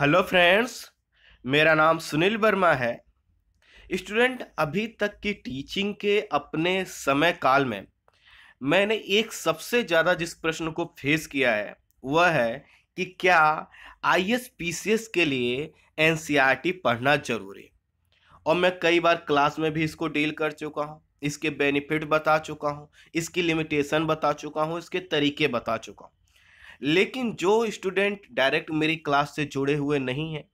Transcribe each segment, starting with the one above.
hello friends मेरा नाम सुनील वर्मा है स्टूडेंट अभी तक की टीचिंग के अपने समय काल में मैंने एक सबसे ज़्यादा जिस प्रश्न को फेस किया है वह है कि क्या I S P C S के लिए एन सी आर टी पढ़ना जरूरी और मैं कई बार क्लास में भी इसको डील कर चुका हूँ इसके बेनिफिट बता चुका हूँ इसकी लिमिटेशन बता चुका हूँ इसके तरीके बता चुका हूँ लेकिन जो स्टूडेंट डायरेक्ट मेरी क्लास से जुड़े हुए नहीं हैं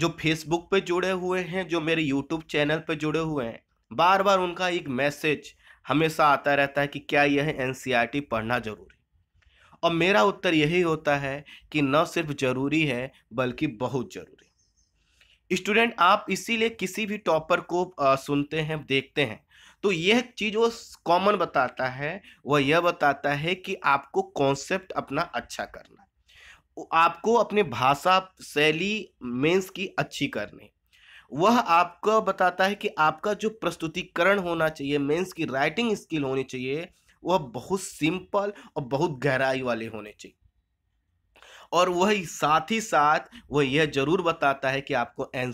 जो फेसबुक पे जुड़े हुए हैं जो मेरे यूट्यूब चैनल पे जुड़े हुए हैं बार बार उनका एक मैसेज हमेशा आता रहता है कि क्या यह एन e पढ़ना जरूरी और मेरा उत्तर यही होता है कि न सिर्फ जरूरी है बल्कि बहुत जरूरी स्टूडेंट आप इसीलिए किसी भी टॉपर को सुनते हैं देखते हैं तो यह चीज वो कॉमन बताता है वह यह बताता है कि आपको कॉन्सेप्ट अपना अच्छा करना आपको अपने भाषा शैली मेंस की अच्छी करनी वह आपको बताता है कि आपका जो प्रस्तुतिकरण होना चाहिए मेंस की राइटिंग स्किल होनी चाहिए वह बहुत सिंपल और बहुत गहराई वाले होने चाहिए और वह साथ ही साथ वह यह जरूर बताता है कि आपको एन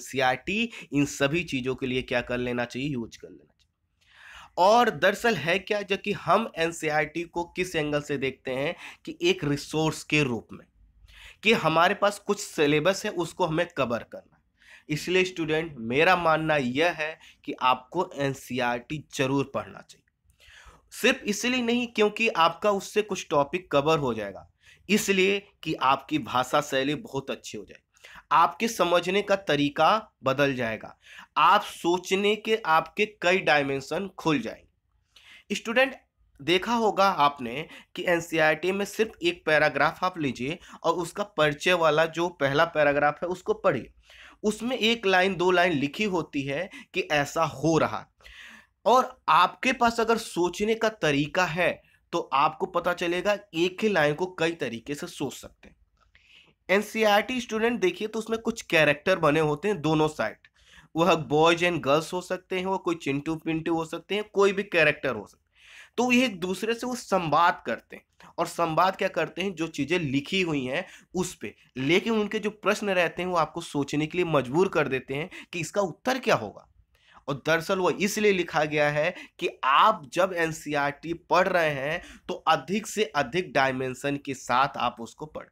इन सभी चीज़ों के लिए क्या कर लेना चाहिए यूज कर लेना और दरअसल है क्या जबकि हम एन e को किस एंगल से देखते हैं कि एक रिसोर्स के रूप में कि हमारे पास कुछ सिलेबस है उसको हमें कवर करना इसलिए स्टूडेंट मेरा मानना यह है कि आपको एन e जरूर पढ़ना चाहिए सिर्फ इसलिए नहीं क्योंकि आपका उससे कुछ टॉपिक कवर हो जाएगा इसलिए कि आपकी भाषा शैली बहुत अच्छी हो जाएगी आपके समझने का तरीका बदल जाएगा आप सोचने के आपके कई डायमेंशन खुल जाएंगे स्टूडेंट देखा होगा आपने कि एन e में सिर्फ एक पैराग्राफ आप लीजिए और उसका परिचय वाला जो पहला पैराग्राफ है उसको पढ़िए उसमें एक लाइन दो लाइन लिखी होती है कि ऐसा हो रहा और आपके पास अगर सोचने का तरीका है तो आपको पता चलेगा एक ही लाइन को कई तरीके से सोच सकते हैं एनसीईआरटी स्टूडेंट e देखिए तो उसमें कुछ कैरेक्टर बने होते हैं दोनों साइड वह बॉयज एंड गर्ल्स हो सकते हैं वो कोई चिंटू पिंटू हो सकते हैं कोई भी कैरेक्टर हो सकते हैं तो एक दूसरे से वो संवाद करते हैं और संवाद क्या करते हैं जो चीज़ें लिखी हुई हैं उस पर लेकिन उनके जो प्रश्न रहते हैं वो आपको सोचने के लिए मजबूर कर देते हैं कि इसका उत्तर क्या होगा और दरअसल वो इसलिए लिखा गया है कि आप जब एन e पढ़ रहे हैं तो अधिक से अधिक डायमेंशन के साथ आप उसको पढ़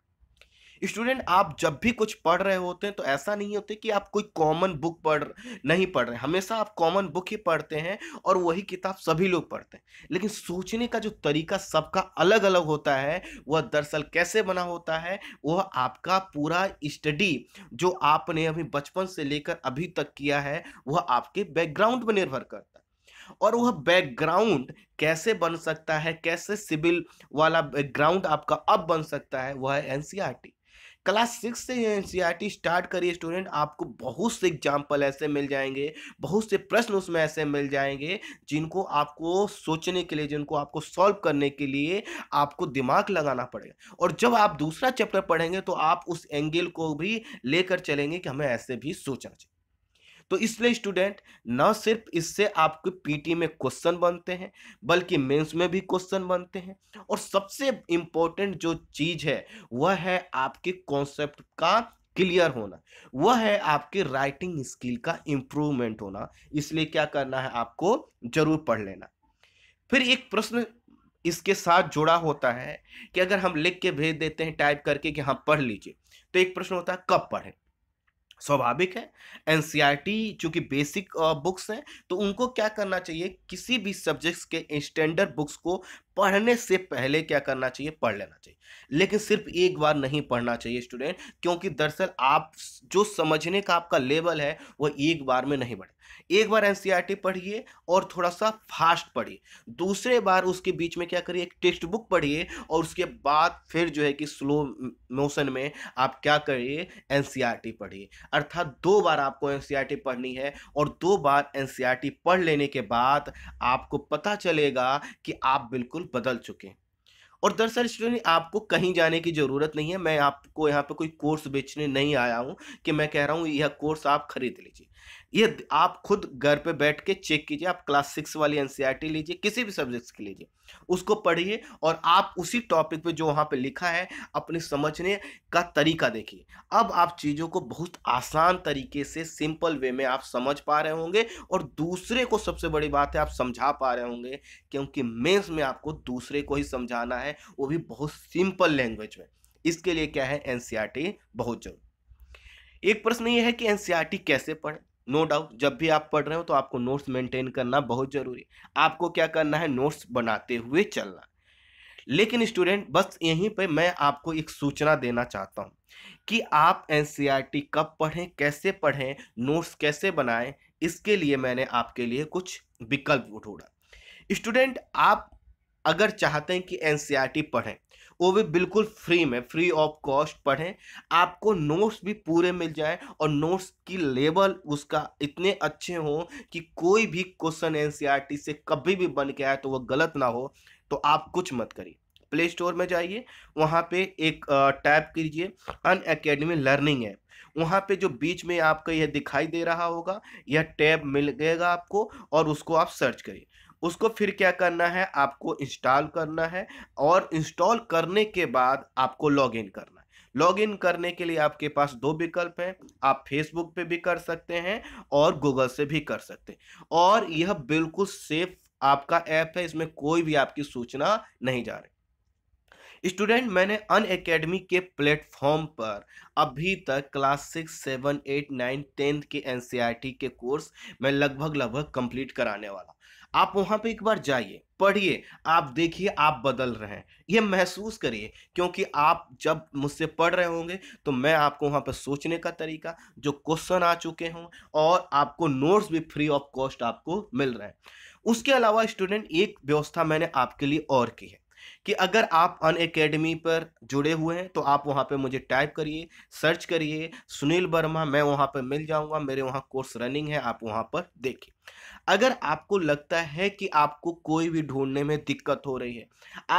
स्टूडेंट आप जब भी कुछ पढ़ रहे होते हैं तो ऐसा नहीं होते कि आप कोई कॉमन बुक पढ़ नहीं पढ़ रहे हमेशा आप कॉमन बुक ही पढ़ते हैं और वही किताब सभी लोग पढ़ते हैं लेकिन सोचने का जो तरीका सबका अलग अलग होता है वह दरअसल कैसे बना होता है वह आपका पूरा स्टडी जो आपने अभी बचपन से लेकर अभी तक किया है वह आपके बैकग्राउंड पर निर्भर करता है और वह बैकग्राउंड कैसे बन सकता है कैसे सिविल वाला बैकग्राउंड आपका अब बन सकता है वह है एनसीईआरटी क्लास सिक्स से एन स्टार्ट करिए स्टूडेंट आपको बहुत से एग्जाम्पल ऐसे मिल जाएंगे बहुत से प्रश्न उसमें ऐसे मिल जाएंगे जिनको आपको सोचने के लिए जिनको आपको सॉल्व करने के लिए आपको दिमाग लगाना पड़ेगा और जब आप दूसरा चैप्टर पढ़ेंगे तो आप उस एंगल को भी लेकर चलेंगे कि हमें ऐसे भी सोचना चाहिए तो इसलिए स्टूडेंट न सिर्फ इससे आपके पीटी में क्वेश्चन बनते हैं बल्कि मेंस में भी क्वेश्चन बनते हैं और सबसे इम्पोर्टेंट जो चीज़ है वह है आपके कॉन्सेप्ट का क्लियर होना वह है आपके राइटिंग स्किल का इम्प्रूवमेंट होना इसलिए क्या करना है आपको जरूर पढ़ लेना फिर एक प्रश्न इसके साथ जुड़ा होता है कि अगर हम लिख के भेज देते हैं टाइप करके कि हाँ पढ़ लीजिए तो एक प्रश्न होता है कब पढ़ें स्वाभाविक है एन e चूँकि बेसिक बुक्स हैं तो उनको क्या करना चाहिए किसी भी सब्जेक्ट्स के स्टैंडर्ड बुक्स को पढ़ने से पहले क्या करना चाहिए पढ़ लेना चाहिए लेकिन सिर्फ एक बार नहीं पढ़ना चाहिए स्टूडेंट क्योंकि दरअसल आप जो समझने का आपका लेवल है वह एक बार में नहीं बढ़े एक बार एनसीईआरटी पढ़िए और थोड़ा सा फास्ट पढ़िए दूसरे बार उसके बीच में क्या करिए एक टेक्स्ट बुक पढ़िए और उसके बाद फिर जो है कि स्लो मोशन में आप क्या करिए एनसीईआरटी पढ़िए अर्थात दो बार आपको एनसीईआरटी पढ़नी है और दो बार एनसीईआरटी पढ़ लेने के बाद आपको पता चलेगा कि आप बिल्कुल बदल चुके हैं और दरअसल स्टूडेंट आपको कहीं जाने की ज़रूरत नहीं है मैं आपको यहाँ पे कोई कोर्स बेचने नहीं आया हूँ कि मैं कह रहा हूँ यह कोर्स आप खरीद लीजिए ये आप खुद घर पे बैठ के चेक कीजिए आप क्लास सिक्स वाली एनसीईआरटी लीजिए किसी भी सब्जेक्ट्स की लीजिए उसको पढ़िए और आप उसी टॉपिक पे जो वहाँ पे लिखा है अपने समझने का तरीका देखिए अब आप चीज़ों को बहुत आसान तरीके से सिंपल वे में आप समझ पा रहे होंगे और दूसरे को सबसे बड़ी बात है आप समझा पा रहे होंगे क्योंकि मेंस में आपको दूसरे को ही समझाना है वो भी बहुत सिंपल लैंग्वेज में इसके लिए क्या है एन बहुत जरूरी एक प्रश्न ये है कि एन कैसे पढ़े नो डाउट जब भी आप पढ़ रहे हो तो आपको नोट्स मेंटेन करना बहुत ज़रूरी है आपको क्या करना है नोट्स बनाते हुए चलना लेकिन स्टूडेंट बस यहीं पे मैं आपको एक सूचना देना चाहता हूँ कि आप एन e कब पढ़ें कैसे पढ़ें नोट्स कैसे बनाएं इसके लिए मैंने आपके लिए कुछ विकल्प ढूंढा स्टूडेंट आप अगर चाहते हैं कि एन e पढ़ें वो भी बिल्कुल फ्री में फ्री ऑफ कॉस्ट पढ़ें आपको नोट्स भी पूरे मिल जाए और नोट्स की लेवल उसका इतने अच्छे हों कि कोई भी क्वेश्चन एन e से कभी भी बन के आए तो वह गलत ना हो तो आप कुछ मत करिए प्ले स्टोर में जाइए वहाँ पे एक टैप कीजिए अन अकेडमी लर्निंग ऐप वहाँ पे जो बीच में आपका यह दिखाई दे रहा होगा यह टैब मिल गएगा आपको और उसको आप सर्च करिए उसको फिर क्या करना है आपको इंस्टॉल करना है और इंस्टॉल करने के बाद आपको लॉग इन करना है लॉग इन करने के लिए आपके पास दो विकल्प हैं आप फेसबुक पे भी कर सकते हैं और गूगल से भी कर सकते हैं और यह बिल्कुल सेफ आपका ऐप है इसमें कोई भी आपकी सूचना नहीं जा रही स्टूडेंट मैंने अन अकेडमी के प्लेटफॉर्म पर अभी तक class six seven eight nine tenth के एन e के कोर्स मैं लगभग लगभग कंप्लीट कराने वाला आप वहां पे एक बार जाइए पढ़िए आप देखिए आप बदल रहे हैं ये महसूस करिए क्योंकि आप जब मुझसे पढ़ रहे होंगे तो मैं आपको वहां पर सोचने का तरीका जो क्वेश्चन आ चुके हों और आपको नोट्स भी फ्री ऑफ कॉस्ट आपको मिल रहे हैं उसके अलावा स्टूडेंट एक व्यवस्था मैंने आपके लिए और की है कि अगर आप अन अकेडमी पर जुड़े हुए हैं तो आप वहाँ पे मुझे टाइप करिए सर्च करिए सुनील वर्मा मैं वहाँ पर मिल जाऊँगा मेरे वहाँ कोर्स रनिंग है आप वहाँ पर देखिए अगर आपको लगता है कि आपको कोई भी ढूंढने में दिक्कत हो रही है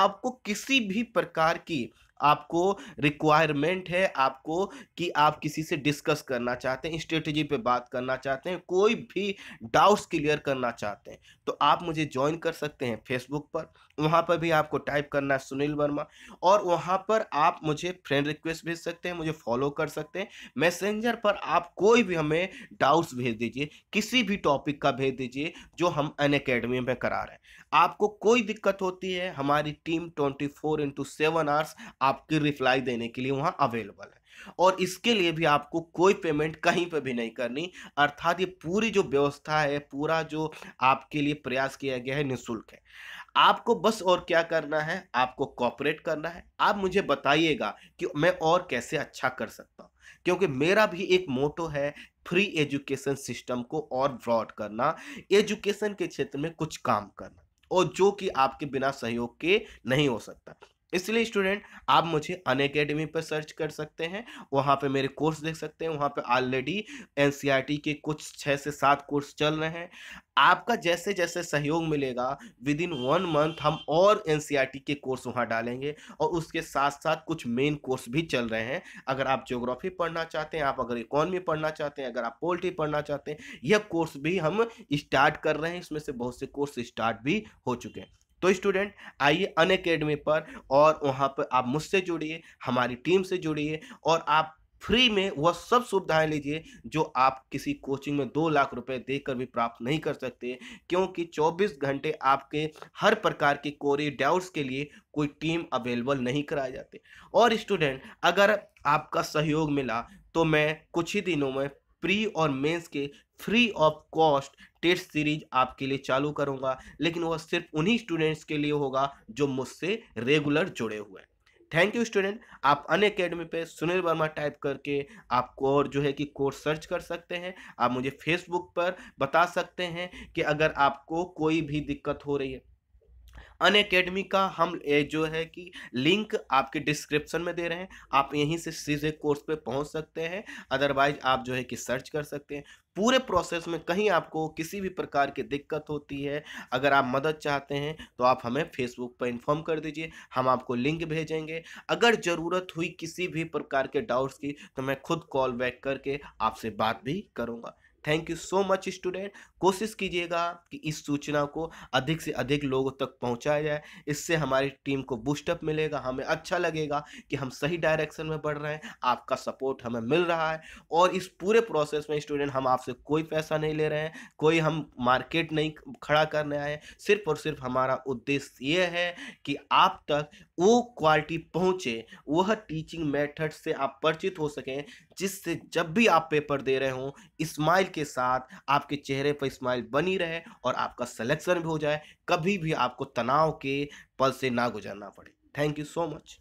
आपको किसी भी प्रकार की आपको रिक्वायरमेंट है आपको कि आप किसी से डिस्कस करना चाहते हैं स्ट्रेटजी पे बात करना चाहते हैं कोई भी डाउट्स क्लियर करना चाहते हैं तो आप मुझे ज्वाइन कर सकते हैं फेसबुक पर वहाँ पर भी आपको टाइप करना है सुनील वर्मा और वहाँ पर आप मुझे फ्रेंड रिक्वेस्ट भेज सकते हैं मुझे फॉलो कर सकते हैं मैसेंजर पर आप कोई भी हमें डाउट्स भेज दीजिए किसी भी टॉपिक का भेज दीजिए जो हम अन अकेडमी में करा रहे हैं आपको कोई दिक्कत होती है हमारी team twenty four into seven hours आपकी रिप्लाई देने के लिए वहाँ अवेलेबल है और इसके लिए भी आपको कोई पेमेंट कहीं पर भी नहीं करनी अर्थात ये पूरी जो व्यवस्था है पूरा जो आपके लिए प्रयास किया गया है निःशुल्क है आपको बस और क्या करना है आपको कॉपरेट करना है आप मुझे बताइएगा कि मैं और कैसे अच्छा कर सकता हूँ क्योंकि मेरा भी एक मोटो है फ्री एजुकेशन सिस्टम को और ब्रॉड करना एजुकेशन के क्षेत्र में कुछ काम करना और जो कि आपके बिना सहयोग के नहीं हो सकता इसलिए स्टूडेंट आप मुझे अन अकेडमी पर सर्च कर सकते हैं वहाँ पे मेरे कोर्स देख सकते हैं वहाँ पे ऑलरेडी एन e के कुछ छः से सात कोर्स चल रहे हैं आपका जैसे जैसे सहयोग मिलेगा विद इन वन मंथ हम और एन e के कोर्स वहाँ डालेंगे और उसके साथ साथ कुछ मेन कोर्स भी चल रहे हैं अगर आप ज्योग्राफी पढ़ना चाहते हैं आप अगर इकोनॉमी पढ़ना चाहते हैं अगर आप पोल्ट्री पढ़ना चाहते हैं यह कोर्स भी हम स्टार्ट कर रहे हैं इसमें से बहुत से कोर्स स्टार्ट भी हो चुके हैं तो स्टूडेंट आइए अन अकेडमी पर और वहाँ पर आप मुझसे जुड़िए हमारी टीम से जुड़िए और आप फ्री में वह सब सुविधाएं लीजिए जो आप किसी कोचिंग में दो लाख रुपए देकर भी प्राप्त नहीं कर सकते क्योंकि 24 घंटे आपके हर प्रकार के कोरी डाउट्स के लिए कोई टीम अवेलेबल नहीं कराए जाते और स्टूडेंट अगर आपका सहयोग मिला तो मैं कुछ ही दिनों में प्री और मेंस के free of cost test series आपके लिए चालू करूंगा लेकिन वह सिर्फ उन्हीं स्टूडेंट्स के लिए होगा जो मुझसे रेगुलर जुड़े हुए हैं थैंक यू स्टूडेंट आप अन अकेडमी पर सुनील वर्मा टाइप करके आप और जो है कि कोर्स सर्च कर सकते हैं आप मुझे फेसबुक पर बता सकते हैं कि अगर आपको कोई भी दिक्कत हो रही है अन अकेडमी का हम जो है कि लिंक आपके डिस्क्रिप्शन में दे रहे हैं आप यहीं से सीधे कोर्स पे पहुंच सकते हैं अदरवाइज आप जो है कि सर्च कर सकते हैं पूरे प्रोसेस में कहीं आपको किसी भी प्रकार की दिक्कत होती है अगर आप मदद चाहते हैं तो आप हमें फेसबुक पर इन्फॉर्म कर दीजिए हम आपको लिंक भेजेंगे अगर ज़रूरत हुई किसी भी प्रकार के डाउट्स की तो मैं खुद कॉल बैक करके आपसे बात भी करूँगा thank you so much student कोशिश कीजिएगा कि इस सूचना को अधिक से अधिक लोगों तक पहुंचाया जाए इससे हमारी टीम को बूस्टअप मिलेगा हमें अच्छा लगेगा कि हम सही डायरेक्शन में बढ़ रहे हैं आपका सपोर्ट हमें मिल रहा है और इस पूरे प्रोसेस में स्टूडेंट हम आपसे कोई पैसा नहीं ले रहे हैं कोई हम मार्केट नहीं खड़ा करने आए सिर्फ और सिर्फ हमारा उद्देश्य ये है कि आप तक वो क्वालिटी पहुँचे वह टीचिंग मेथड से आप परिचित हो सकें जिससे जब भी आप पेपर दे रहे हो स्माइल के साथ आपके चेहरे पर स्माइल बनी रहे और आपका सिलेक्शन भी हो जाए कभी भी आपको तनाव के पल से ना गुजरना पड़े थैंक यू सो मच